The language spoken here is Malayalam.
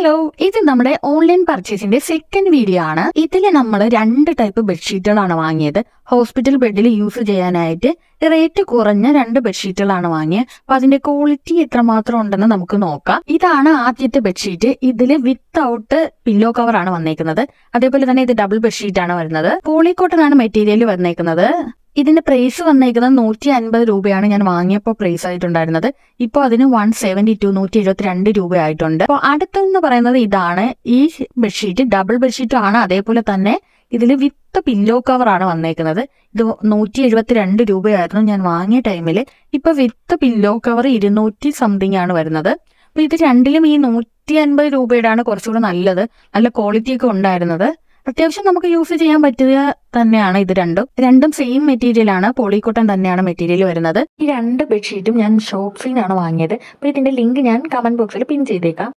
ഹലോ ഇത് നമ്മുടെ ഓൺലൈൻ പർച്ചേസിന്റെ സെക്കൻഡ് വീഡിയോ ആണ് ഇതിൽ നമ്മൾ രണ്ട് ടൈപ്പ് ബെഡ്ഷീറ്റുകളാണ് വാങ്ങിയത് ഹോസ്പിറ്റൽ ബെഡിൽ യൂസ് ചെയ്യാനായിട്ട് റേറ്റ് കുറഞ്ഞ രണ്ട് ബെഡ്ഷീറ്റുകളാണ് വാങ്ങിയത് അപ്പൊ അതിന്റെ ക്വാളിറ്റി എത്രമാത്രം ഉണ്ടെന്ന് നമുക്ക് നോക്കാം ഇതാണ് ആദ്യത്തെ ബെഡ്ഷീറ്റ് ഇതിൽ വിത്തൗട്ട് പില്ലോ കവർ ആണ് വന്നേക്കുന്നത് അതേപോലെ തന്നെ ഇത് ഡബിൾ ബെഡ്ഷീറ്റ് ആണ് വരുന്നത് പോളിക്കോട്ടൺ ആണ് മെറ്റീരിയൽ വന്നേക്കുന്നത് ഇതിന്റെ പ്രൈസ് വന്നേക്കുന്നത് നൂറ്റി അൻപത് രൂപയാണ് ഞാൻ വാങ്ങിയപ്പോൾ പ്രൈസ് ആയിട്ടുണ്ടായിരുന്നത് ഇപ്പോൾ അതിന് വൺ സെവൻറ്റി ടു നൂറ്റി എഴുപത്തി രണ്ട് രൂപയായിട്ടുണ്ട് അപ്പോൾ അടുത്തെന്ന് പറയുന്നത് ഇതാണ് ഈ ബെഡ്ഷീറ്റ് ഡബിൾ ബെഡ്ഷീറ്റും ആണ് അതേപോലെ തന്നെ ഇതിൽ വിത്ത് പില്ലോ കവറാണ് വന്നേക്കുന്നത് ഇത് നൂറ്റി എഴുപത്തി രണ്ട് രൂപയായിരുന്നു ഞാൻ വാങ്ങിയ ടൈമിൽ ഇപ്പോൾ വിത്ത് പില്ലോ കവർ ഇരുന്നൂറ്റി സംതിങ് ആണ് വരുന്നത് അപ്പോൾ ഇത് രണ്ടിലും ഈ നൂറ്റി അൻപത് ആണ് കുറച്ചുകൂടെ നല്ലത് നല്ല ക്വാളിറ്റിയൊക്കെ ഉണ്ടായിരുന്നത് അത്യാവശ്യം നമുക്ക് യൂസ് ചെയ്യാൻ പറ്റുക തന്നെയാണ് ഇത് രണ്ടും രണ്ടും സെയിം മെറ്റീരിയൽ ആണ് പോളിക്കോട്ടൺ തന്നെയാണ് മെറ്റീരിയൽ വരുന്നത് ഈ രണ്ട് ബെഡ്ഷീറ്റും ഞാൻ ഷോപ്സിൽ നിന്നാണ് വാങ്ങിയത് അപ്പോൾ ഇതിന്റെ ലിങ്ക് ഞാൻ കമന്റ് ബോക്സിൽ പിൻ ചെയ്തേക്കാം